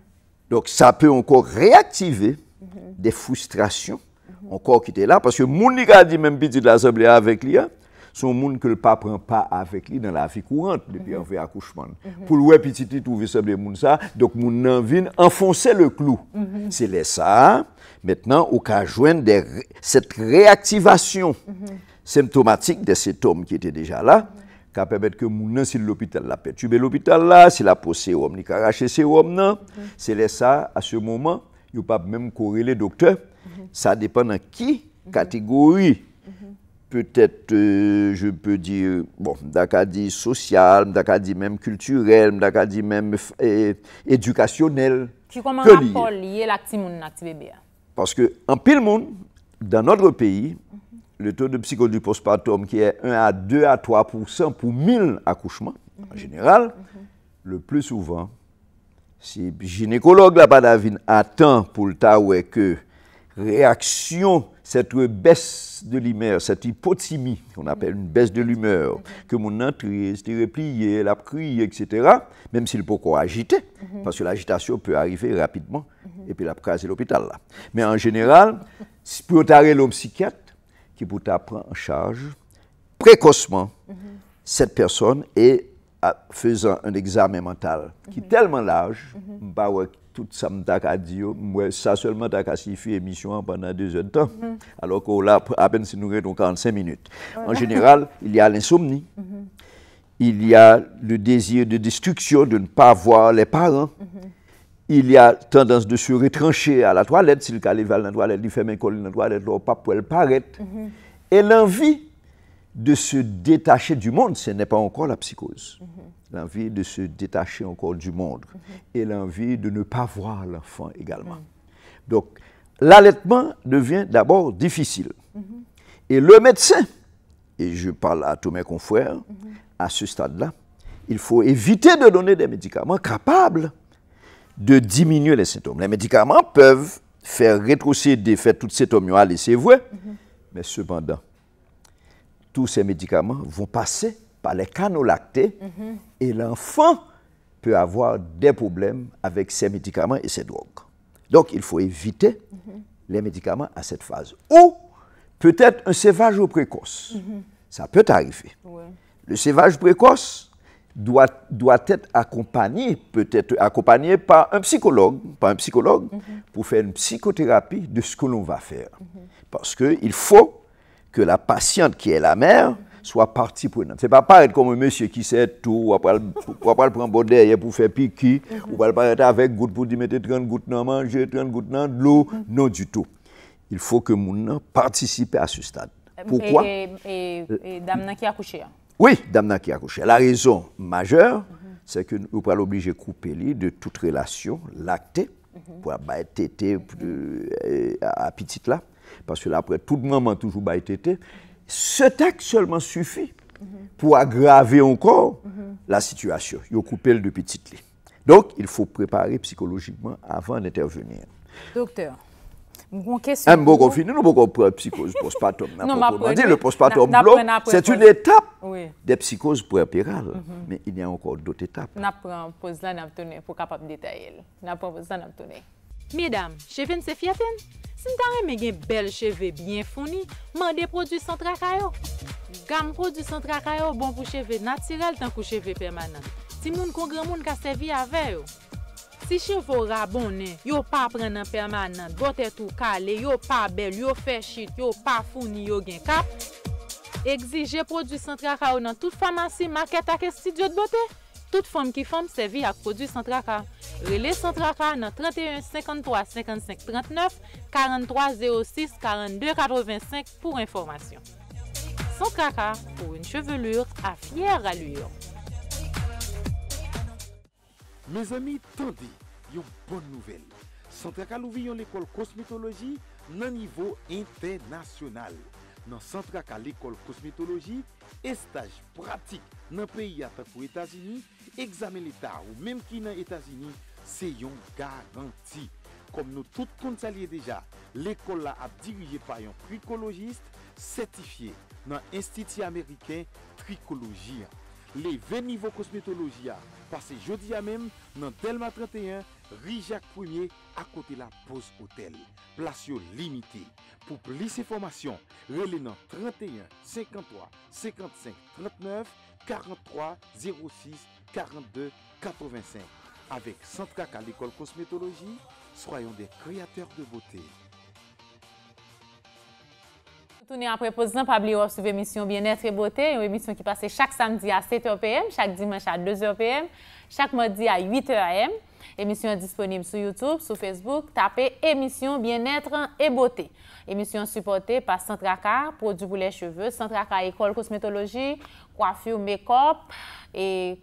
Dok sa pe anko reaktive de frustrasyon, ankor ki te la, paske moun li ka di men biti de l'assemble ya avek li ya, son moun ke l'pa pren pa avek li nan la fi kourante, depi an fe akouchman. Poul wè pititi touve sèble moun sa, dok moun nan vin enfonse le klou. Se le sa, mètnen ou ka jwen de set reaktivasyon semptomatik de set om ki te deja la, ka pebet ke moun nan si l'opital la petube, l'opital la, si la pos serum, li ka rache serum nan, se le sa, a se mouman, yo pa mèm korele doktèr, sa depen nan ki kategori peut-et euh, je peut dire bon, d'akadi sosyal, d'akadi mèm kulturel, d'akadi mèm edukasyonel euh, ki koman apol liye l'akti moun n'akti bebe paske an pil moun dan notre peyi le ton de psiko du postpartum ki è 1 à 2 à 3% pou 1000 akouchman, en general le plus souvent si ginekolog la padavine atan pou l'tawe ke réaction, cette baisse de l'humeur, cette hypotimie, qu'on appelle une baisse de l'humeur, que mon entrée, est replié, la crié, etc., même s'il peut encore agiter, parce que l'agitation peut arriver rapidement, et puis la c'est l'hôpital. Mais en général, si pour t'arrêter l'homme psychiatre, qui peut t'apprendre en charge précocement cette personne est faisant un examen mental qui est mhm. tellement large, mhm. bah ouais, tout ça me dit, ça seulement t'a classifié émission pendant deux heures de temps, mhm. alors qu'on l'a à peine si nous 45 minutes. En général, il y a l'insomnie, il y a le désir de destruction, de ne pas voir les parents, il y a tendance de se retrancher à la toilette, s'il si va dans la toilette, il fait mes collines dans la toilette, ne pas pour elle paraître, et l'envie de se détacher du monde, ce n'est pas encore la psychose. Mm-hmm. L'envie de se détacher encore du monde mm-hmm. et l'envie de ne pas voir l'enfant également. Mm. Donc, l'allaitement devient d'abord difficile. Mm-hmm. Et le médecin, et je parle à tous mes confrères, à ce stade-là, il faut éviter de donner des médicaments capables de diminuer les symptômes. Les médicaments peuvent faire rétrocéder, faire toutes ces symptômes, c'est vrai, mais cependant, tous ces médicaments vont passer par les canaux lactés et l'enfant peut avoir des problèmes avec ces médicaments et ces drogues. Donc, il faut éviter les médicaments à cette phase. Ou peut-être un sévage précoce. Ça peut arriver. Le sévage précoce doit, doit être accompagné, peut-être accompagné par un psychologue, par un psychologue pour faire une psychothérapie de ce que l'on va faire. Parce qu'il faut que la patiente qui est la mère soit partie prenante. Ce n'est pas paraître comme un monsieur qui sait tout, ou pas le prendre derrière pour faire piquer, ou pas le paraître avec goutte pour dire mettez 30 gouttes dans manger, 30 gouttes dans l'eau. Non du tout. Il faut que mon participe à ce stade. Euh, Pourquoi Et, et, et, qui a couché. Hein? Oui, dame qui a couché. La raison majeure, c'est que nous pas l'obliger de couper de toute relation lactée, mhm. pour être têté euh, à petite là. Paske la apre tout maman toujou bay tete, se tek selman sufi pou agrave ankor la situasyon. Yo koupe l depi titli. Donk, il fou prepare psikolojikman avan n'intervjenye. Dokter, eh, mbon kesyon... Mbon kon finen, mbon kon pren psikose pospatom. Non, mbon kon mandi, le pospatom blon, set un etap de psikose preperal. Men, il y an ankor dot etap. Nap pren poslan ap tounen pou kapap detayel. Nap pren poslan ap tounen. Medam, cheve nse fiaten? Sin tarè me gen bel cheve byen founi, mande prodwisantra kayo? Gam prodwisantra kayo bon pou cheve natirel tankou cheve permanen. Si moun kongre moun ka sevi avè yo. Si chevo rabonnen, yo pa prenen permanen, dotet ou kale, yo pa bel, yo fechit, yo pa founi, yo gen kap, egzije prodwisantra kayo nan tout famansi, market ake sti diot bote? Tout fom ki fom sevi a kodu Santraka. Rile Santraka nan 31 53 55 39, 43 06 42 85 pou informasyon. Santraka pou yon chevelur a fyer aluyon. Me zami, tande yon bon nouvel. Santraka louvi yon ekol kosmetologi nan nivou internasyonal. Nan Santraka l'ekol kosmetologi, et stage pratique dans le pays à États-Unis, examen l'État ou même qui dans États-Unis, c'est une garantie. Comme nous tous connaissons déjà, l'école est a par un tricologiste certifié dans l'Institut américain Tricologie. Les 20 niveaux cosmétologie à jeudi à même dans Delma 31, Rijac 1er de la Pose Hotel. place Pour pour plus d'informations, relève dans 31 53 55 39 43 06 42 85. Avec Avec à l'école cosmétologie. soyons des créateurs de beauté. Nou ne aprepoz nan pabli ou ap soub emisyon Bienetre Bote, yon emisyon ki pase chak samdi a 7 opm, chak dimens a 2 opm, chak modi a 8 opm, Emisyon disponib sou Youtube, sou Facebook, tape Emisyon Bien-être et Beauté. Emisyon supporte pa Santra K, Produk Boulè Cheveux, Santra K Ecole Cosmetologie, Kouafi ou Mekop,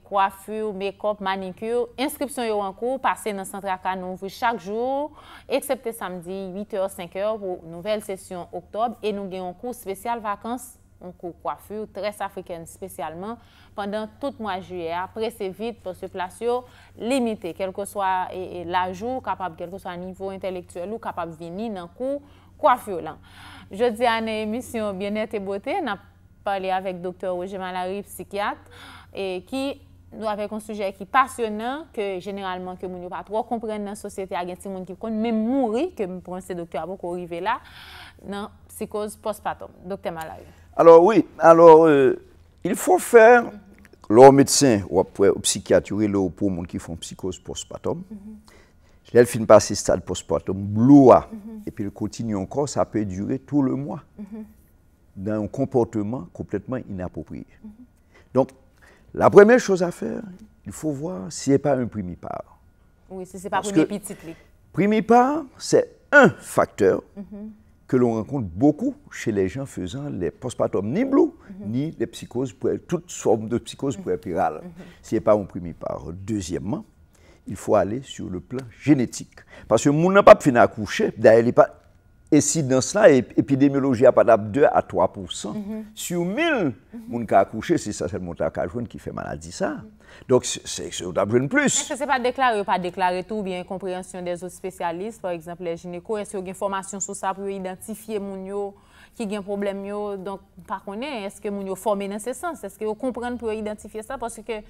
Kouafi ou Mekop Manikur. Insrypsyon yo an kou, pase nan Santra K nou vwi chak jou, eksepte samdi 8 ou 5 ou nouvel sesyon oktob, e nou gen yon kou spesyal vakans. un kou kwafyo, tres afriken spesyalman, pandan tout mwa juye apre se vit pou se plasyo limite, kel ko swa lajou, kel ko swa nivou intelektuel ou kapab vini nan kou kwafyo lan. Je di ane emisyon Bienet et Beauté, nan pali avèk doktor Roger Malary, psikyat, ki nou avèk an suje ki pasyonan ke generalman ke moun yo patro kompre nan sosyete agen ti moun ki kon mè mouri ke moun pronse doktor abou kou rive la nan psikose post-patom, doktor Malary. Alors oui, alors euh, il faut faire, le médecin ou après psychiatre, poumon qui font psychose postpartum. Je l'ai fait par ce stade postpartum, bloua, mhm. et puis le continue encore, ça peut durer tout le mois, mhm. dans un comportement complètement inapproprié. Mhm. Donc, la première chose à faire, il faut voir s'il n'est pas un primipare. Oui, si ce n'est pas un primipare. Primipare, c'est un facteur que l'on rencontre beaucoup chez les gens faisant les postpartum ni blue, mhm. ni les psychoses, toutes sortes de psychoses mhm. puerpérales. Mm -hmm. Ce n'est pas mon premier part. Deuxièmement, il faut aller sur le plan génétique. Parce que mon n'a pas fini à coucher, d'ailleurs, il pas Mhm. E si dans la, epidemiologi apatap 2 à 3%. Si ou 1000, moun ka akouche, si sa sel moun takajoun ki fe manadi sa. Donc, se ou takajoun plus. Se se pa deklare ou pa deklare tou, bi en komprehensyon de zo spesyalist, par exemple, le gineko, se ou gen formasyon sou sa pou identifiye moun yo ki gen problem yo, donk pa konen, eske moun yo formé nan se sens, eske ou kompren pou identifiye sa, parce ke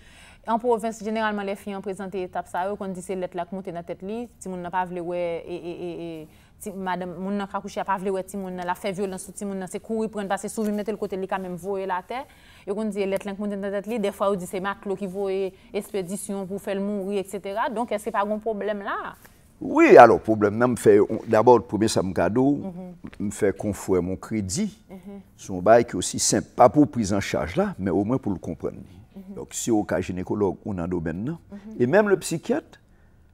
an province, generalman le fiyon prezante etap sa yo, kondise let lak moun te natet li, ti moun nan pa vle we e... si moun nan kakouchi ap avle wè ti moun nan, la fè vyo lansou ti moun nan, se kouri pren basè souvi, metè l kote li kamèm voye la tè, yo kon diye letlenk moun den nan tèt li, defwa ou di se mak lò ki voye espedisyon pou fè l mouri, etc. Donk, eske pa agon problem la? Oui, alò, problem nan m fè, d'abord, pou mè sa mkado, m fè konfouè moun kredi, son bay ki osi semp, pa pou priz an chaj la, men o mwen pou l komprenne. Donk, si yo ka jenekolog, ou nan do bèn nan, e mèm le psikiyat,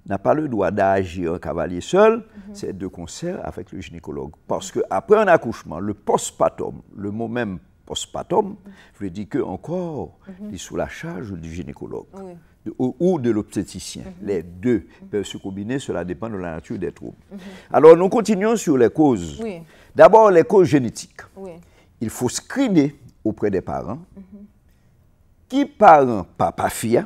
n'a pas le droit d'agir en cavalier seul, mhm. c'est de concert avec le gynécologue. Parce qu'après un accouchement, le postpartum, le mot même postpartum, mhm. veux dire que encore, mhm. il est sous la charge du gynécologue. ou, de l'obstéticien. Les deux peuvent se combiner, cela dépend de la nature des troubles. Alors nous continuons sur les causes. D'abord les causes génétiques. Il faut screener auprès des parents qui parent, papa, fille,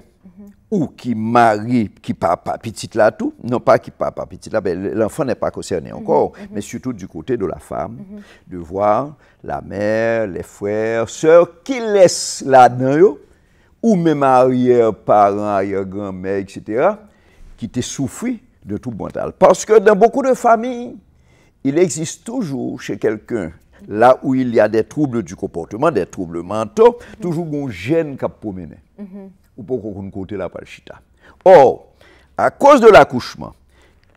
ou qui marie, qui papa petite là tout, non pas qui papa petite là, ben, l'enfant n'est pas concerné encore, mhm, mhm. mais surtout du côté de la femme, mhm. de voir la mère, les frères, sœurs qui laissent là-dedans, ou même arrière-parents, arrière-grand-mère, etc., qui te souffrent de tout mental. Parce que dans beaucoup de familles, il existe toujours chez quelqu'un là où il y a des troubles du comportement, des troubles mentaux, toujours un gène qui a ou côté la palchita. Or, à cause de l'accouchement,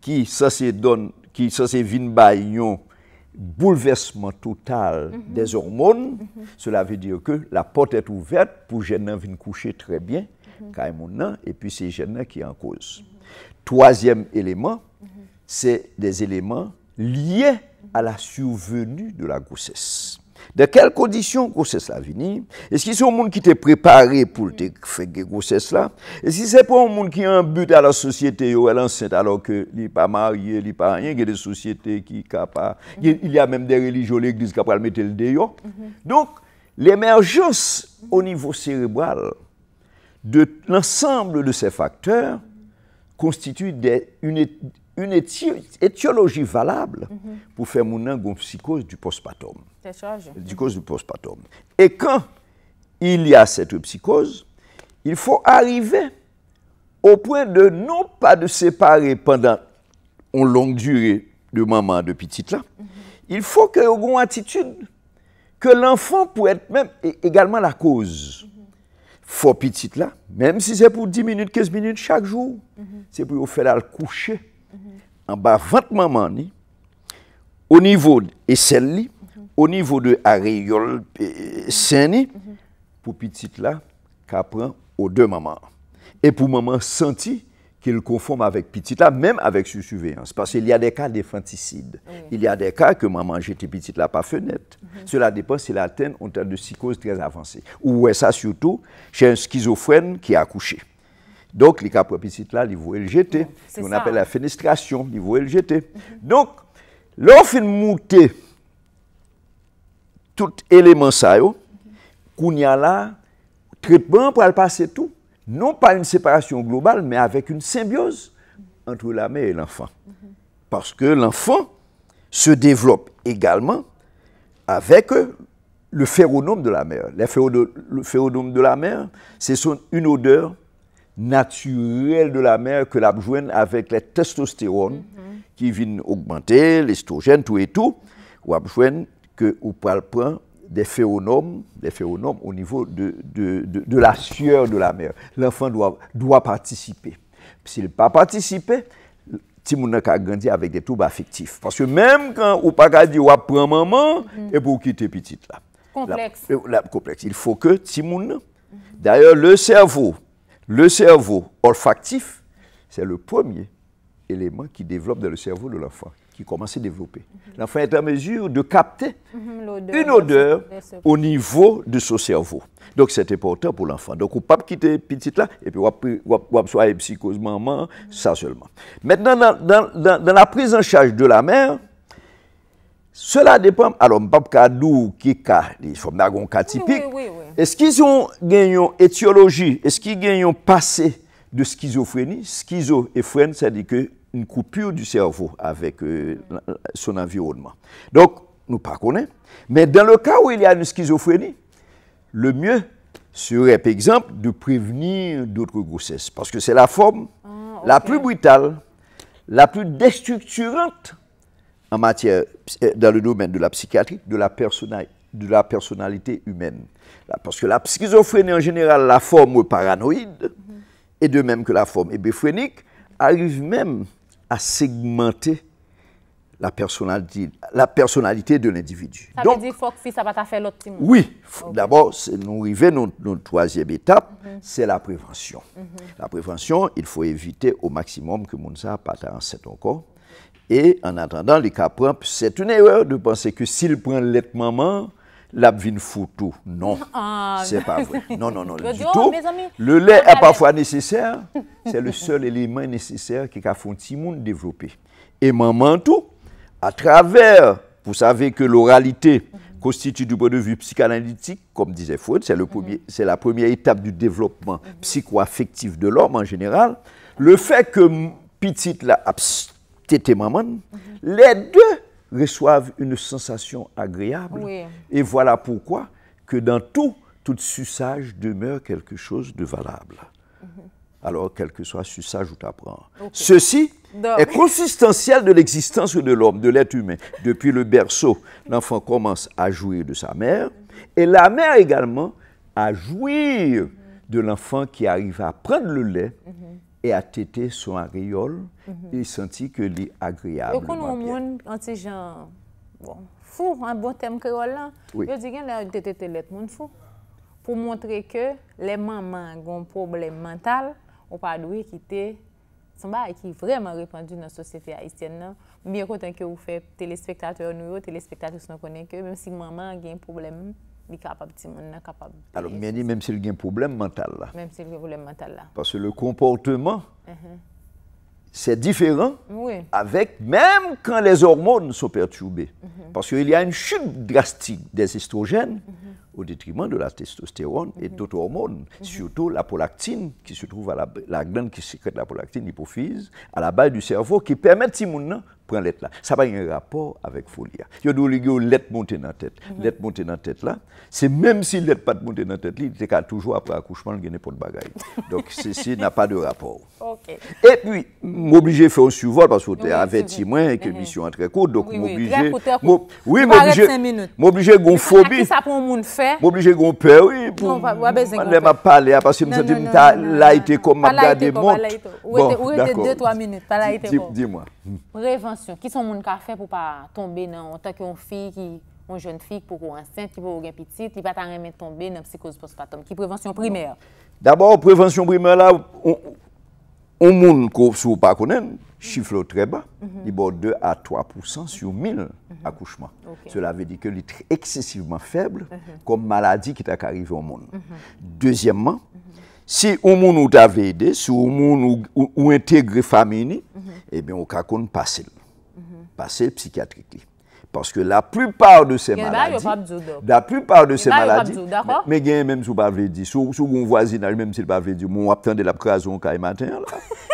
qui ça donne, qui ça c'est bouleversement total mhm. des hormones, cela veut dire que la porte est ouverte pour gênant venir coucher très bien, mhm. et puis c'est gênant qui est en cause. Troisième élément, mhm. c'est des éléments liés à la survenue de la grossesse. De quelles conditions grossesse la venir Est-ce y a un monde qui t'est préparé pour te faire grossesse là Est-ce que c'est pas un monde qui a un but à la société ou elle enceinte alors que n'est pas marié, il n'est pas rien, il y a des sociétés qui capable. Il y a même des religions, l'église qui capable mettre le dehors. Mm-hmm. Donc l'émergence au niveau cérébral de l'ensemble de ces facteurs constitue des, une, une étiologie valable mhm. pour faire mon une psychose du postpartum. Psychose du postpartum. Et quand il y a cette psychose, il faut arriver au point de non pas de séparer pendant une longue durée de maman de petite là. Mhm. Il faut Il faut que une attitude que l'enfant puisse être même également la cause. Mm Faut petite là, même si c'est pour 10 minutes, 15 minutes chaque jour, mhm. c'est pour faire le coucher Mhm. en bas ventre maman ni, au niveau de celle mhm. au niveau de aréole euh, saine mhm. pour petite là qu'apprend aux deux mamans. Et pour maman senti qu'il conforme avec petite là, même avec sous surveillance. Parce qu'il y a des cas d'infanticide. Il y a des cas que maman jetait petite là par fenêtre. Cela dépend la atteint un terme de psychose très avancée. Ou ça surtout chez un schizophrène qui a accouché. Donc, les cas là, niveau LGT. ce qu'on On appelle la fenestration, niveau LGT. Mhm. Donc, l'offre monter tout élément ça, mhm. qu'on y a là, traitement pour passer tout. Non pas une séparation globale, mais avec une symbiose entre la mère et l'enfant. Mhm. Parce que l'enfant se développe également avec euh, le phéronome de la mère. Le phéronome de la mère, c'est une odeur naturel de la mère que la avec les testostérones qui viennent augmenter, l'estrogène, tout et tout. Ou joigne que ou prend des phéronomes, des phénomènes au niveau de, de, de, de, la sueur de la mère. L'enfant doit, doit participer. S'il n'a pas participé, Timouna a grandi avec des troubles affectifs. Parce que même quand ou pas dit ou prend maman mhm. et pour quitter petite là. Complexe. La, complexe. Il faut que Timouna d'ailleurs le cerveau, le cerveau olfactif, c'est le premier élément qui développe dans le cerveau de l'enfant, qui commence à développer. Mhm. L'enfant est en mesure de capter mhm, une odeur au niveau de son cerveau. Donc, c'est important pour l'enfant. Donc, on ne peut pas quitter petite là, et puis on va psychose maman, mhm. ça seulement. Maintenant, dans, la prise en charge de la mère, cela dépend. Alors, on ne pas qui est cas, il un cas typique. Est-ce qu'ils ont gagné une étiologie, est-ce qu'ils ont passé de schizophrénie Schizo c'est-à-dire une coupure du cerveau avec euh, son environnement. Donc, nous ne connaissons pas. Mais dans le cas où il y a une schizophrénie, le mieux serait, par exemple, de prévenir d'autres grossesses. Parce que c'est la forme ah, la plus brutale, la plus destructurante en matière, euh, dans le domaine de la psychiatrie, de la personnalité de la personnalité humaine. Parce que la schizophrénie en général, la forme paranoïde, et de même que la forme hébéphrénique, arrive même à segmenter la personnalité, la personnalité de l'individu. Donc, veut faut que ça va pas faire l'autre Oui, d'abord, nous arrivons à notre, troisième étape, mhm. c'est la prévention. Mhm. La prévention, il faut éviter au maximum que Mounsa ne en cet encore. Et en attendant, les cas c'est une erreur de penser que s'il prend l'être maman, l'abvin foutou. Non, ah. c'est pas vrai. Non, non, non, du tout. le lait est parfois nécessaire. C'est le seul élément nécessaire qui a fait un petit monde développer. Et maman tout, à travers, vous savez que l'oralité constitue du point de vue psychanalytique, comme disait Freud, c'est mhm. c'est la première étape du développement psycho-affectif de l'homme en général. Le fait que petite la maman, mhm. les deux reçoivent une sensation agréable. Et voilà pourquoi que dans tout, tout suçage demeure quelque chose de valable. Mhm. Alors, quel que soit suçage ou tu Ceci est consistentiel de l'existence de l'homme, de l'être humain. Depuis le berceau, l'enfant commence à jouir de sa mère mhm. et la mère également à jouir mhm. de l'enfant qui arrive à prendre le lait E a tete sou a riol, mhm. e senti ke li agriable mwen. E konon moun an ti jan bon, fou, an bon tem kreol lan, yo di gen la tete tete let moun fou. Po montre ke le maman gen problem mental, ou pa dwe ki te, samba e ki vreman repandu nan sosyete aistyen nan, mwen kote an ke ou fe telespektator nou yo, telespektator son konen ke, men si maman gen problem mental. Alors, même di si l gen problem mental la. Menm a mental là. Parce que le comportement, mhm. c'est différent avec même quand les hormones sont perturbées. Mhm. Parce qu'il y a une chute drastique des estrogènes mhm. au détriment de la testostérone et d'autres hormones, surtout la prolactine qui se trouve à la, glande qui sécrète la prolactine, l'hypophyse, à la base du cerveau qui permet à ça va là. Ça pas un rapport y a ya. montée dans tête, la tête. Mm-hmm. dans tête là. C'est même la. pas même si dans tête, il il toujours après accouchement il n'y a pas Donc, ceci n'a pas de rapport. Et puis, de faire un survol, parce que six et que que très très très donc m'obligé Oui, suis obligé de M'obligé oui. Hein, parce que je minutes, Dis-moi. ki son moun ka fe pou pa tombe nan anta ki yon fik, yon joun fik pou kou ansen, ki pou gen pitit, li patan remen tombe nan psikoso pas pa tombe, ki prevensyon primer d'abord prevensyon primer la ou moun sou pa konen, chiflo treba li bo 2 a 3% sou 1000 akouchman cela ve di ke li tre eksesiveman feble kom mhm. maladi ki ta ka rive ou moun dezyemman si ou moun ou ta ve ide si ou moun ou integre fameni mhm. e eh ben ou kakoun pase l passer psychiatrique. Parce que la plupart de ces maladies, la plupart de ces maladies, mais même si pas dire, sous mon voisinage même s'il pas dit, on la matin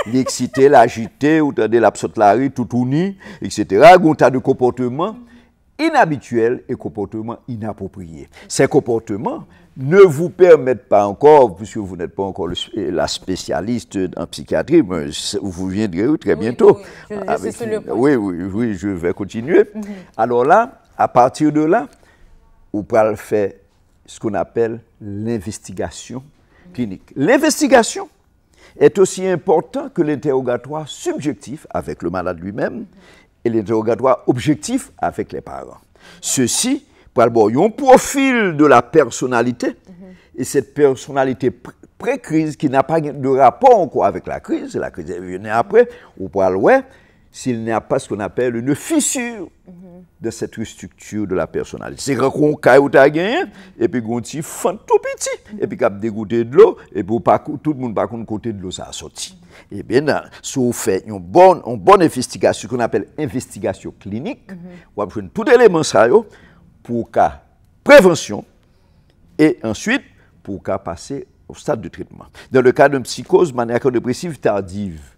l'excité, l'agité, ou la saute la rue tout etc. Un tas de comportements inhabituels et comportements inappropriés. Ces comportements ne vous permettent pas encore, puisque vous n'êtes pas encore euh, la spécialiste en psychiatrie, mais vous viendrez très bientôt. Oui, oui, je, oui, je vais continuer. Mhm. Alors là, à partir de là, on peut faire ce qu'on appelle l'investigation clinique. L'investigation est aussi important que l'interrogatoire subjectif avec le malade lui-même les l'interrogatoire objectif avec les parents. Ceci pour avoir un profil de la personnalité et cette personnalité pré-crise qui n'a pas de rapport encore avec la crise, la crise est venue après, ou pour le S'il n'y a pa s'kon apel une fissure de sète restruktur de la personale. S'il y a kon kaj ou ta gen, epi kon ti fante ou piti, epi kap degouté d'lo, epi tout moun bakoun konté d'lo sa asoti. Eben, sou fè yon bon investigasyon, s'kon apel investigasyon klinik, wap chwen tout elemen s'rayo pou ka prevensyon, et answit pou ka pase ou stat de tritman. Dans le ka de psikose manayaka depresive tardive,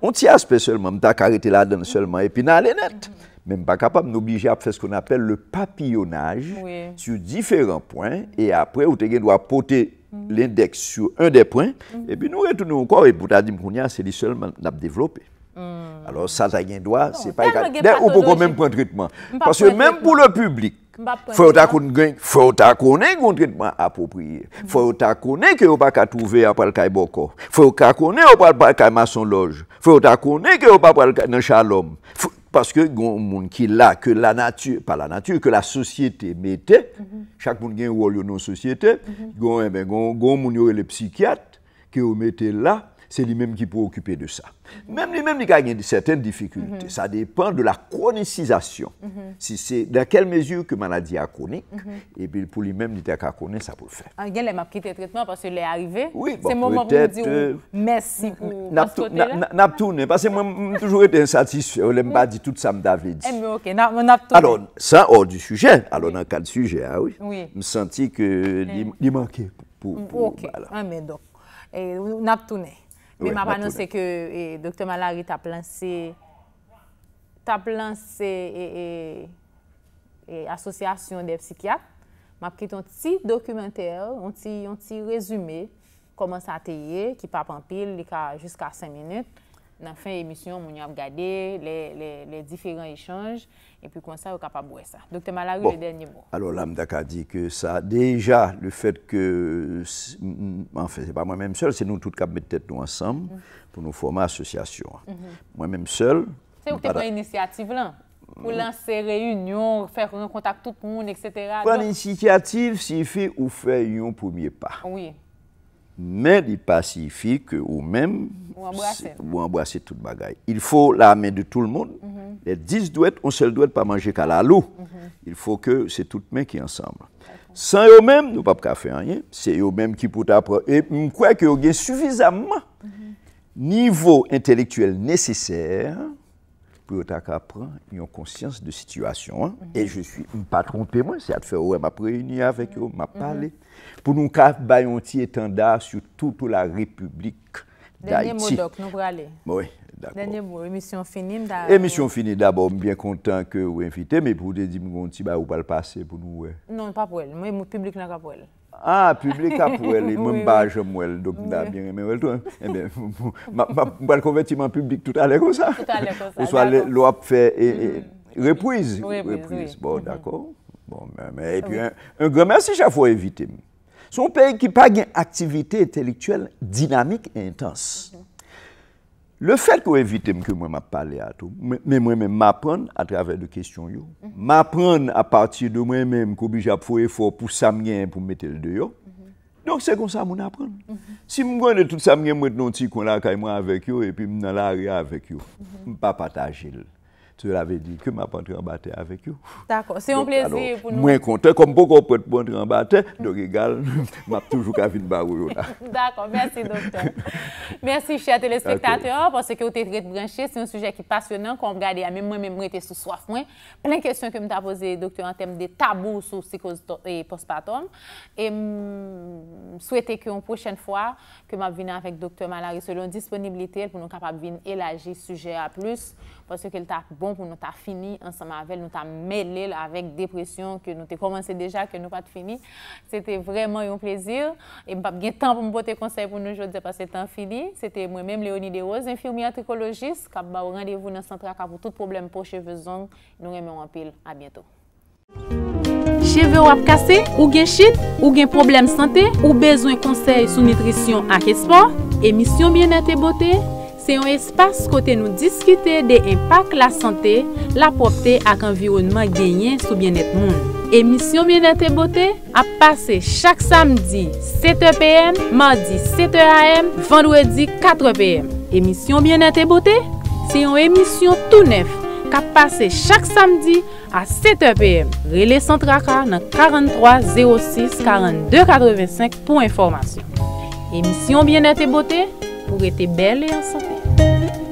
On ti aspe selman, mta karite la dan selman, epi nan alenet. Men pa kapab noubiji ap fè skou na apel le papillonaj sou diferant poin, e apre ou te gen dwa pote l'indeks sou un de poin, epi nou retoun nou ankor, epi pou ta di mkoun ya, se li selman nap devlope. Hmm. Alors sa zay gen dwa, se pa ekal, den ou pou kon menm prantritman. Parce menm pou le publik, Faut ta konnen faut ta konnen un traitement approprié. Faut ta konnen que on pas qu'à trouver après le Faut ta konnen on pas pas qu'à maçon loge. Faut ta konnen que on pas pas dans Shalom. Parce que mhm. gon monde eh qui là que la nature, pas la nature que la société mettait, chaque monde gagne un rôle dans société, gon ben gon gon monde les psychiatres que on mettait là c'est lui-même qui peut occuper de ça. Même lui-même, il a certaines difficultés. Mhm. Ça dépend de la chronicisation. Mhm. Si c'est dans quelle mesure que maladie est chronique, mhm. et puis pour lui-même, il a qu'à connaître, ça pour le faire. Ah, il a quitté le traitement parce qu'il est arrivé. Oui, c'est le moment pour dire oh, euh, merci pour N'a tourné, parce que moi, j'ai toujours été insatisfait. Je n'ai pas dit tout ça, je dit. Eh, Alors, ça, hors du sujet. Alors, dans le sujet, hein, oui. Je me sentis que eh. il manquait pour... Ok, voilà. Ah, donc. Et on a Mè m ap anonsè ke doktor Malary ta planse e asosyasyon de psikyat. M ap prit an ti dokumentèl, an ti rezume, koman sa teye ki pap an pil li ka jiska 5 menit. nan fin emisyon moun yo ap gade, le diferent echange, epi konsan yo kapabwe sa. Dr. Malary, bon. le denye moun. Alors, la mdaka di ke sa, deja, le fet ke, anfe, se pa mwen menm sel, se nou tout kap bete tete nou ansam, pou nou foma asosyasyon. Mwen menm sel... Se yo te pon inisiyatif lan, pou lanse reyunyon, fèk renkontak tout moun, etc. Pon inisiyatif, si fè ou fè yon pounye pa. Oui. mè di pasifi ke ou mèm ou anboase tout bagay. Il fò la mè de tout l'monde, mhm. lè dis dwèt, on sel dwèt pa manje kalalou. Mhm. Il fò ke se tout mè ki ansanman. San yo mèm, nou pa pka fè anye, se yo mèm ki pout apre, mkwe ke yo gen suvizanman mhm. nivou entelektuel nesesèr, pour apprendre, ils ont conscience de situation. Hein. Mhm. Et je suis, pas trompé moi, c'est à faire, ouais, m'a réuni avec eux, m'a mhm. parlé. Pour nous, faire un petit étendard sur toute la République d'Haïti. Dernier mot, donc, nous allons aller. Oui. d'accord. Dernier mot, émission finie. Émission finie d'abord, bien content que vous invitez, mais pour vous dire, un petit, bah, vous pas le passer pour nous. Non, pas pour elle, mais le public n'a pas pour elle. Ah, publik ap wè li, mwen baje mwèl, mwen konventiman publik tout alè kon sa. Tout alè kon sa, d'accord. Ou sa lè lò ap fè, repwiz, e, mm. repwiz, bon, mm-hmm. d'accord. Bon, mè, mè, epi yon, yon grè mersi chafo evitim. Son pey ki pa gen aktivite etelektuel dinamik entans. Le fèt kou evitèm kou mwen ap pale ato, mwen mè mè m'aprèn a travèl de kèsyon yo, m'aprèn mm-hmm. a pati de mwen mè mè m'kou bijap fò e fò pou samyen pou mète l'de yo, donk se kon sa moun aprèn. Si mwen mwen etout samyen mwen etnon ti kon la kaj mwen avèk yo, epi mwen ala rè avèk yo, mwen pa pata agil. Se l avè di, ke m apantran batè avèk yo. D'akon, se yon pleser pou nou. Mwen kontè, kom pou kon pou ete pantran batè, doke gal, m ap toujou ka vin bago yo la. D'akon, mersi doktor. Mersi chète le spektatè, pòsè ke ou te trete branchè, se yon sujè ki pasyonan, kon m gade ya mè mè mè mè te sou soaf mwen. Plèn kèsyon ke m ta pose doktor an tem de tabou sou psikos et postpartum. E m souwète ki yon pochèn fwa ke m ap vin avèk doktor Malary se yon disponibilite, pou nou kapab vin el Pwese ke lta bon pou nou ta fini ansama avèl, nou ta mèlèl avèk depresyon ke nou te komanse deja, ke nou pat fini. Sete vreman yon plezir. E mbap gen tan pou mbote konsey pou nou jote se passe tan fini. Sete mwen mèm Leonie De Rose, infirmier atrikologiste. Kap ba ou randevou nan sentra kap ou tout problem pou chevezon. Nou remen wampil. A bieto. Cheve wap kase, ou gen chit, ou gen problem sante, ou bezon konsey sou nitrisyon ak espo, emisyon mwen atibote. Se yon espas kote nou diskite de impak la sante, la propte ak environman genyen sou bienet moun. Emisyon Bienete Bote a pase chak samdi 7 pm, mardi 7 am, vendredi 4 pm. Emisyon Bienete Bote se yon emisyon tou nef ka pase chak samdi a 7 pm. Rele sentra ka nan 4306-4285 pou informasyon. Emisyon Bienete Bote pou rete bel e an sante. Thank you.